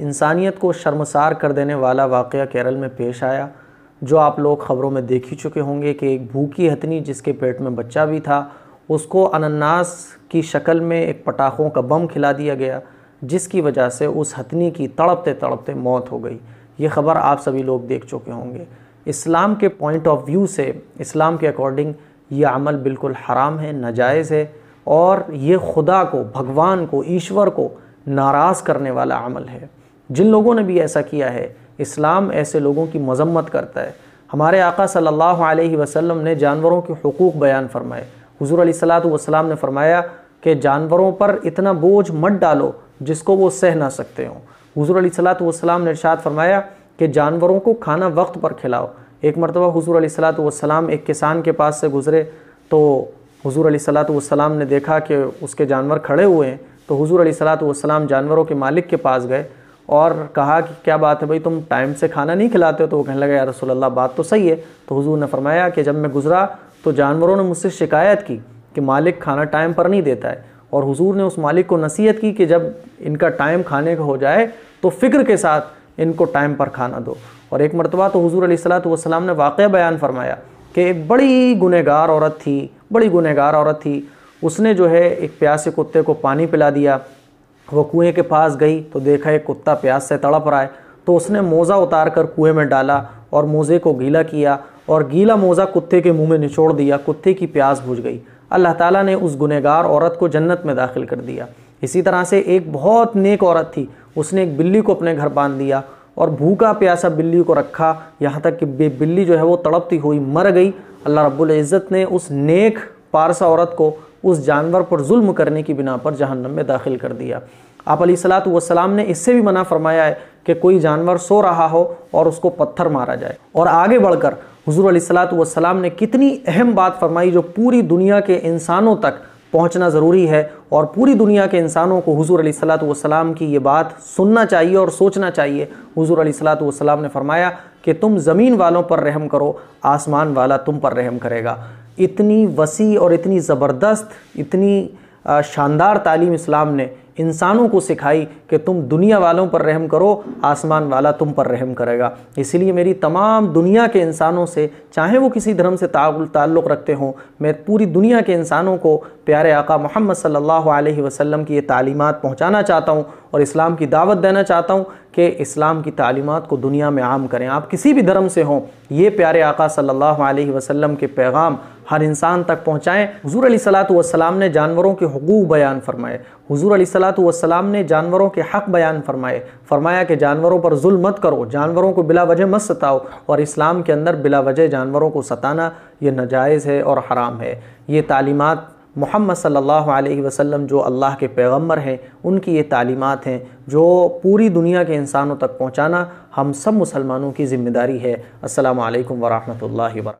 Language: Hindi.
इंसानियत को शर्मसार कर देने वाला वाक़ केरल में पेश आया जो आप लोग ख़बरों में देख ही चुके होंगे कि एक भूखी हथनी जिसके पेट में बच्चा भी था उसको अनन्नास की शक्ल में एक पटाखों का बम खिला दिया गया जिसकी वजह से उस हथनी की तड़पते तड़पते मौत हो गई ये ख़बर आप सभी लोग देख चुके होंगे इस्लाम के पॉइंट ऑफ व्यू से इस्लाम के अकॉर्डिंग ये अमल बिल्कुल हराम है नाजायज़ है और ये खुदा को भगवान को ईश्वर को नाराज़ करने वाला अमल है जिन लोगों ने भी ऐसा किया है इस्लाम ऐसे लोगों की मजम्मत करता है हमारे आका सल्लल्लाहु अलैहि वसल्लम ने जानवरों के हकूक़ बयान फरमाए हुजूर सलात ने फरमाया कि जानवरों पर इतना बोझ मत डालो जिसको वो सह ना सकते हों हुजूर सलात ने इर्शाद फरमाया कि जानवरों को खाना वक्त पर खिलाओ एक मरतबा हुजूर सलात एक किसान के पास से गुज़रे तो हुजूर सलात ने देखा कि उसके जानवर खड़े हुए हैं तो हुजूर सलात जानवरों के मालिक के पास गए और कहा कि क्या बात है भाई तुम टाइम से खाना नहीं खिलाते हो तो वो कहने लगा यार रसोल्ला बात तो सही है तो हुजूर ने फरमाया कि जब मैं गुज़रा तो जानवरों ने मुझसे शिकायत की कि मालिक खाना टाइम पर नहीं देता है और हुजूर ने उस मालिक को नसीहत की कि जब इनका टाइम खाने का हो जाए तो फ़िक्र के साथ इनको टाइम पर खाना दो और एक मरतबा तो हजूर सलाम ने वाक़ बयान फरमाया कि एक बड़ी गुनहगार औरत थी बड़ी गुनहगार औरत थी उसने जो है एक प्यासे कुत्ते को पानी पिला दिया वो कुएं के पास गई तो देखा एक कुत्ता प्यास से तड़प रहा है तो उसने मोज़ा उतार कर कुएँ में डाला और मोज़े को गीला किया और गीला मोज़ा कुत्ते के मुंह में निचोड़ दिया कुत्ते की प्यास बुझ गई अल्लाह ताला ने उस गुनहगार औरत को जन्नत में दाखिल कर दिया इसी तरह से एक बहुत नेक औरत थी उसने एक बिल्ली को अपने घर बांध दिया और भूखा प्यासा बिल्ली को रखा यहाँ तक कि बिल्ली जो है वो तड़पती हुई मर गई अल्लाह रब्बुल इज़्ज़त ने उस नेक पारसा औरत को उस जानवर पर जुल्म करने की बिना पर जहन्नम में दाखिल कर दिया आप सलात वसलाम ने इससे भी मना फरमाया है कि कोई जानवर सो रहा हो और उसको पत्थर मारा जाए और आगे बढ़कर हजूर सलात वसलाम ने कितनी अहम बात फरमाई जो पूरी दुनिया के इंसानों तक पहुंचना ज़रूरी है और पूरी दुनिया के इंसानों को हजूर सलात वसलाम की ये बात सुनना चाहिए और सोचना चाहिए हजूर सलात वसलाम ने फरमाया कि तुम ज़मीन वालों पर रहम करो आसमान वाला तुम पर रहम करेगा इतनी वसी और इतनी ज़बरदस्त इतनी शानदार तालीम इस्लाम ने इंसानों को सिखाई कि तुम दुनिया वालों पर रहम करो आसमान वाला तुम पर रहम करेगा इसलिए मेरी तमाम दुनिया के इंसानों से चाहे वो किसी धर्म से ताल्लुक़ रखते हों मैं पूरी दुनिया के इंसानों को प्यारे आका मोहम्मद सल्लल्लाहु अलैहि वसल्लम की ये तालीमात पहुंचाना चाहता हूँ और इस्लाम की दावत देना चाहता हूँ कि इस्लाम की तालीमत को दुनिया में आम करें आप किसी भी धर्म से हों ये प्यारे आका सल्लल्लाहु अलैहि वसल्लम के पैगाम हर इंसान तक पहुँचाएँ हजूर सलाम ने जानवरों के हकूक़ बयान फरमाए हजूर सलाम ने जानवरों के हक़ बयान फरमाए फरमाया कि जानवरों पर जुल मत करो जानवरों को बिला वजह मत सताओ और इस्लाम के अंदर बिला वजह जानवरों को सताना ये नजायज़ है और हराम है ये तालीमत मोहम्मद सल्लल्लाहु अलैहि वसल्लम जो अल्लाह के पैगंबर हैं उनकी ये तालीमत हैं जो पूरी दुनिया के इंसानों तक पहुँचाना हम सब मुसलमानों की ज़िम्मेदारी है अल्लाम वरहमल वर्क